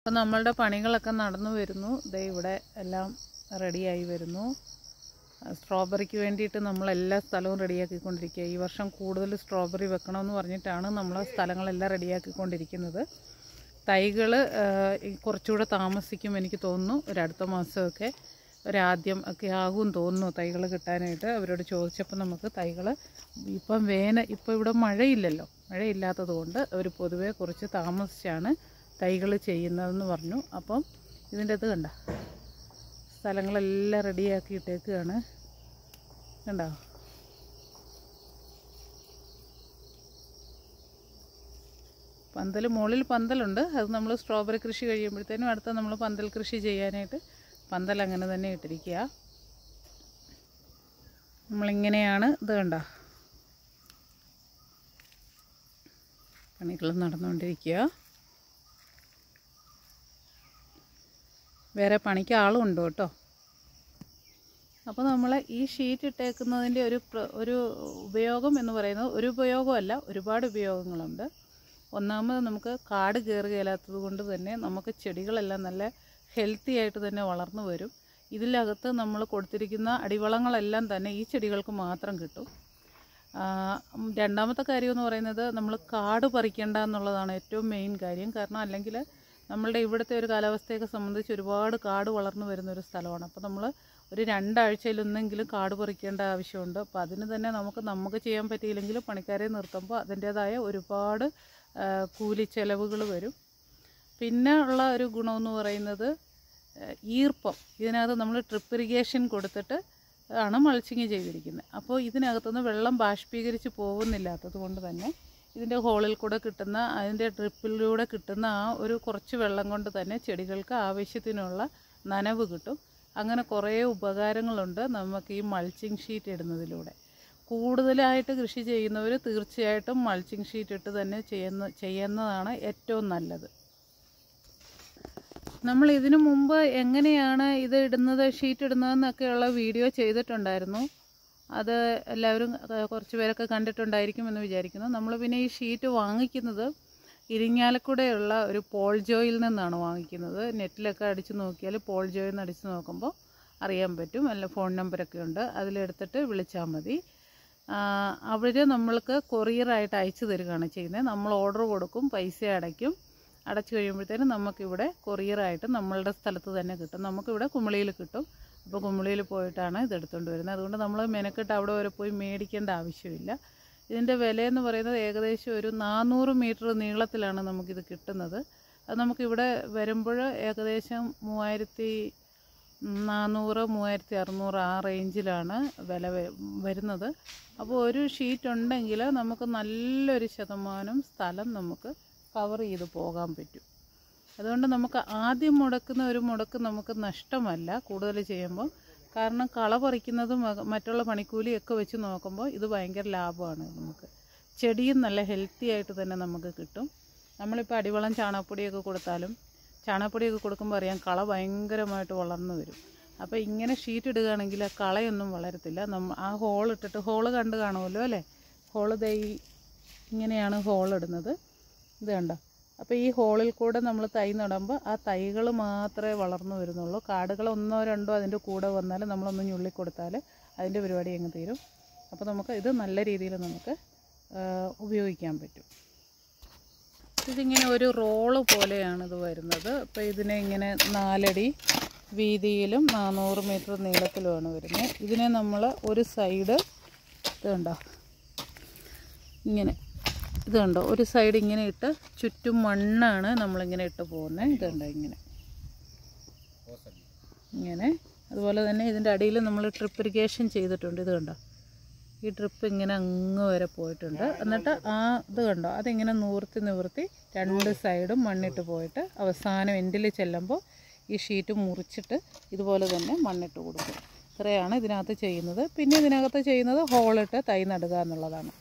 അപ്പം നമ്മളുടെ പണികളൊക്കെ നടന്നു വരുന്നു ദേ ഇവിടെ എല്ലാം റെഡിയായി വരുന്നു സ്ട്രോബെറിക്ക് വേണ്ടിയിട്ട് നമ്മൾ എല്ലാ സ്ഥലവും റെഡിയാക്കിക്കൊണ്ടിരിക്കുക ഈ വർഷം കൂടുതൽ സ്ട്രോബെറി വെക്കണമെന്ന് പറഞ്ഞിട്ടാണ് നമ്മൾ സ്ഥലങ്ങളെല്ലാം റെഡിയാക്കിക്കൊണ്ടിരിക്കുന്നത് തൈകൾ കുറച്ചുകൂടെ താമസിക്കും എനിക്ക് തോന്നുന്നു ഒരടുത്ത മാസമൊക്കെ ഒരാദ്യം ഒക്കെ ആകും തോന്നുന്നു തൈകൾ കിട്ടാനായിട്ട് അവരോട് ചോദിച്ചപ്പോൾ നമുക്ക് തൈകൾ ഇപ്പം വേന ഇപ്പം ഇവിടെ മഴയില്ലല്ലോ മഴയില്ലാത്തത് കൊണ്ട് അവർ പൊതുവേ കുറച്ച് താമസിച്ചാണ് തൈകൾ ചെയ്യുന്നതെന്ന് പറഞ്ഞു അപ്പം ഇതിൻ്റെ അത് കണ്ട സ്ഥലങ്ങളെല്ലാം റെഡിയാക്കി ഇട്ടേക്കുകയാണ് കണ്ടോ പന്തൽ മുകളിൽ പന്തലുണ്ട് അത് നമ്മൾ സ്ട്രോബെറി കൃഷി കഴിയുമ്പോഴത്തേനും അടുത്ത നമ്മൾ പന്തൽ കൃഷി ചെയ്യാനായിട്ട് പന്തൽ അങ്ങനെ തന്നെ ഇട്ടിരിക്കുക നമ്മളിങ്ങനെയാണ് ഇത് കണ്ട പണികൾ നടന്നുകൊണ്ടിരിക്കുക വേറെ പണിക്ക് ആളും ഉണ്ട് കേട്ടോ അപ്പോൾ നമ്മൾ ഈ ഷീറ്റ് ഇട്ടേക്കുന്നതിൻ്റെ ഒരു ഒരു ഉപയോഗം എന്ന് പറയുന്നത് ഒരു ഉപയോഗമല്ല ഒരുപാട് ഉപയോഗങ്ങളുണ്ട് ഒന്നാമത് നമുക്ക് കാട് കയറുകയില്ലാത്തത് കൊണ്ട് തന്നെ നമുക്ക് ചെടികളെല്ലാം നല്ല ഹെൽത്തി ആയിട്ട് തന്നെ വളർന്നു വരും ഇതിലകത്ത് നമ്മൾ കൊടുത്തിരിക്കുന്ന അടിവളങ്ങളെല്ലാം തന്നെ ഈ ചെടികൾക്ക് മാത്രം കിട്ടും രണ്ടാമത്തെ കാര്യം എന്ന് പറയുന്നത് നമ്മൾ കാട് പറിക്കേണ്ട എന്നുള്ളതാണ് ഏറ്റവും മെയിൻ കാര്യം കാരണം അല്ലെങ്കിൽ നമ്മളുടെ ഇവിടുത്തെ ഒരു കാലാവസ്ഥയൊക്കെ സംബന്ധിച്ച് ഒരുപാട് കാട് വളർന്നു വരുന്ന ഒരു സ്ഥലമാണ് അപ്പോൾ നമ്മൾ ഒരു രണ്ടാഴ്ചയിലൊന്നെങ്കിലും കാട് പറിക്കേണ്ട ആവശ്യമുണ്ട് അപ്പോൾ അതിന് തന്നെ നമുക്ക് നമുക്ക് ചെയ്യാൻ പറ്റിയില്ലെങ്കിലും പണിക്കാരെ നിർത്തുമ്പോൾ അതിൻ്റേതായ ഒരുപാട് കൂലി ചെലവുകൾ വരും പിന്നെ ഉള്ള ഒരു ഗുണമെന്ന് പറയുന്നത് ഈർപ്പം ഇതിനകത്ത് നമ്മൾ ട്രിപ്പ് ഇറിഗേഷൻ കൊടുത്തിട്ട് ആണ് മൾച്ചിങ് ചെയ്തിരിക്കുന്നത് അപ്പോൾ ഇതിനകത്തുനിന്ന് വെള്ളം ബാഷ്പീകരിച്ച് പോകുന്നില്ലാത്തത് കൊണ്ട് തന്നെ ഇതിൻ്റെ ഹോളിൽ കൂടെ കിട്ടുന്ന അതിൻ്റെ ഡ്രിപ്പിലൂടെ കിട്ടുന്ന ആ ഒരു കുറച്ച് വെള്ളം കൊണ്ട് തന്നെ ചെടികൾക്ക് ആവശ്യത്തിനുള്ള നനവ് കിട്ടും അങ്ങനെ കുറേ ഉപകാരങ്ങളുണ്ട് നമുക്ക് ഈ മൾച്ചിങ് ഷീറ്റ് ഇടുന്നതിലൂടെ കൂടുതലായിട്ട് കൃഷി ചെയ്യുന്നവർ തീർച്ചയായിട്ടും മൾച്ചിങ് ഷീറ്റ് ഇട്ട് തന്നെ ചെയ്യുന്ന ചെയ്യുന്നതാണ് ഏറ്റവും നല്ലത് നമ്മൾ ഇതിനു മുമ്പ് എങ്ങനെയാണ് ഇത് ഇടുന്നത് ഷീറ്റ് ഇടുന്നതെന്നൊക്കെയുള്ള വീഡിയോ ചെയ്തിട്ടുണ്ടായിരുന്നു അത് എല്ലാവരും കുറച്ച് പേരൊക്കെ എന്ന് വിചാരിക്കുന്നു നമ്മൾ പിന്നെ ഈ ഷീറ്റ് വാങ്ങിക്കുന്നത് ഇരിങ്ങാലക്കുടയുള്ള ഒരു പോൾജോയിൽ നിന്നാണ് വാങ്ങിക്കുന്നത് നെറ്റിലൊക്കെ അടിച്ചു നോക്കിയാൽ പോൾജോയിൽ നിന്ന് അടിച്ചു നോക്കുമ്പോൾ അറിയാൻ പറ്റും അല്ല ഫോൺ നമ്പരൊക്കെ ഉണ്ട് അതിലെടുത്തിട്ട് വിളിച്ചാൽ മതി അവർ നമ്മൾക്ക് കൊറിയറായിട്ട് അയച്ചു തരികയാണ് ചെയ്യുന്നത് നമ്മൾ ഓർഡർ കൊടുക്കും പൈസ അടയ്ക്കും അടച്ചു കഴിയുമ്പോഴത്തേനും നമുക്കിവിടെ കൊറിയറായിട്ട് നമ്മളുടെ സ്ഥലത്ത് തന്നെ കിട്ടും നമുക്കിവിടെ കുമളിയിൽ കിട്ടും ഇപ്പോൾ കുമിളിയിൽ പോയിട്ടാണ് ഇത് എടുത്തുകൊണ്ട് വരുന്നത് അതുകൊണ്ട് നമ്മൾ മെനക്കെട്ട് അവിടെ വരെ പോയി മേടിക്കേണ്ട ആവശ്യമില്ല ഇതിൻ്റെ വിലയെന്ന് പറയുന്നത് ഏകദേശം ഒരു നാനൂറ് മീറ്റർ നീളത്തിലാണ് നമുക്കിത് കിട്ടുന്നത് അത് നമുക്കിവിടെ വരുമ്പോൾ ഏകദേശം മൂവായിരത്തി നാനൂറ് മൂവായിരത്തി അറുന്നൂറ് ആ റേഞ്ചിലാണ് വില വരുന്നത് അപ്പോൾ ഒരു ഷീറ്റ് ഉണ്ടെങ്കിൽ നമുക്ക് നല്ലൊരു ശതമാനം സ്ഥലം നമുക്ക് കവർ ചെയ്ത് പോകാൻ പറ്റും അതുകൊണ്ട് നമുക്ക് ആദ്യം മുടക്കുന്ന ഒരു മുടക്ക് നമുക്ക് നഷ്ടമല്ല കൂടുതൽ ചെയ്യുമ്പോൾ കാരണം കള പറിക്കുന്നതും മറ്റുള്ള പണിക്കൂലിയൊക്കെ വെച്ച് നോക്കുമ്പോൾ ഇത് ഭയങ്കര ലാഭമാണ് നമുക്ക് ചെടിയും നല്ല ഹെൽത്തി ആയിട്ട് തന്നെ നമുക്ക് കിട്ടും നമ്മളിപ്പോൾ അടിവളം ചാണകപ്പൊടിയൊക്കെ കൊടുത്താലും ചാണകപ്പൊടിയൊക്കെ കൊടുക്കുമ്പോൾ അറിയാം കള ഭയങ്കരമായിട്ട് വളർന്നു വരും അപ്പോൾ ഇങ്ങനെ ഷീറ്റ് ഇടുകയാണെങ്കിൽ ആ കളയൊന്നും വളരത്തില്ല നമ്മ ആ ഹോൾ ഇട്ടിട്ട് ഹോൾ കണ്ട് കാണുമല്ലോ അല്ലേ ഹോൾ ദൈ ഇങ്ങനെയാണ് ഹോൾ ഇടുന്നത് ഇത് കണ്ടോ അപ്പോൾ ഈ ഹോളിൽ കൂടെ നമ്മൾ തൈ നടുമ്പോൾ ആ തൈകൾ മാത്രമേ വളർന്നു വരുന്നുള്ളൂ കാടുകൾ ഒന്നോ രണ്ടോ അതിൻ്റെ കൂടെ വന്നാൽ നമ്മളൊന്ന് ഞുള്ളി കൊടുത്താൽ അതിൻ്റെ പരിപാടി അങ്ങ് തീരും അപ്പോൾ നമുക്ക് ഇത് നല്ല രീതിയിൽ നമുക്ക് ഉപയോഗിക്കാൻ പറ്റും ഇതിങ്ങനെ ഒരു റോള് പോലെയാണ് ഇത് വരുന്നത് അപ്പോൾ ഇതിനെ ഇങ്ങനെ നാലടി വീതിയിലും നാനൂറ് മീറ്റർ നീളത്തിലുമാണ് വരുന്നത് ഇതിനെ നമ്മൾ ഒരു സൈഡ് ഇതുണ്ടോ ഇങ്ങനെ ഇത് കണ്ടോ ഒരു സൈഡ് ഇങ്ങനെ ഇട്ട് ചുറ്റും മണ്ണാണ് നമ്മളിങ്ങനെ ഇട്ട് പോകുന്നത് ഇത് കണ്ടോ ഇങ്ങനെ ഇങ്ങനെ അതുപോലെ തന്നെ ഇതിൻ്റെ അടിയിൽ നമ്മൾ ട്രിപ്പ് ഇറിഗേഷൻ ചെയ്തിട്ടുണ്ട് ഇത് കണ്ടോ ഈ ട്രിപ്പ് ഇങ്ങനെ അങ്ങ് വരെ പോയിട്ടുണ്ട് എന്നിട്ട് ആ ഇത് കണ്ടോ അതിങ്ങനെ നിവർത്തി നിവർത്തി രണ്ട് സൈഡും മണ്ണിട്ട് പോയിട്ട് അവസാനം എൻ്റിൽ ചെല്ലുമ്പോൾ ഈ ഷീറ്റ് മുറിച്ചിട്ട് ഇതുപോലെ തന്നെ മണ്ണിട്ട് കൊടുക്കും ഇത്രയാണ് ഇതിനകത്ത് ചെയ്യുന്നത് പിന്നെ ഇതിനകത്ത് ചെയ്യുന്നത് ഹോളിട്ട് തൈ നടുക എന്നുള്ളതാണ്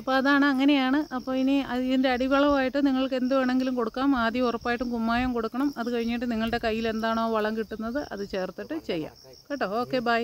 അപ്പോൾ അതാണ് അങ്ങനെയാണ് അപ്പോൾ ഇനി ഇതിൻ്റെ അടിവളമായിട്ട് നിങ്ങൾക്ക് എന്ത് വേണമെങ്കിലും കൊടുക്കാം ആദ്യം ഉറപ്പായിട്ടും കുമ്മായം കൊടുക്കണം അത് കഴിഞ്ഞിട്ട് നിങ്ങളുടെ കയ്യിൽ എന്താണോ വളം കിട്ടുന്നത് അത് ചേർത്തിട്ട് ചെയ്യാം കേട്ടോ ഓക്കെ ബൈ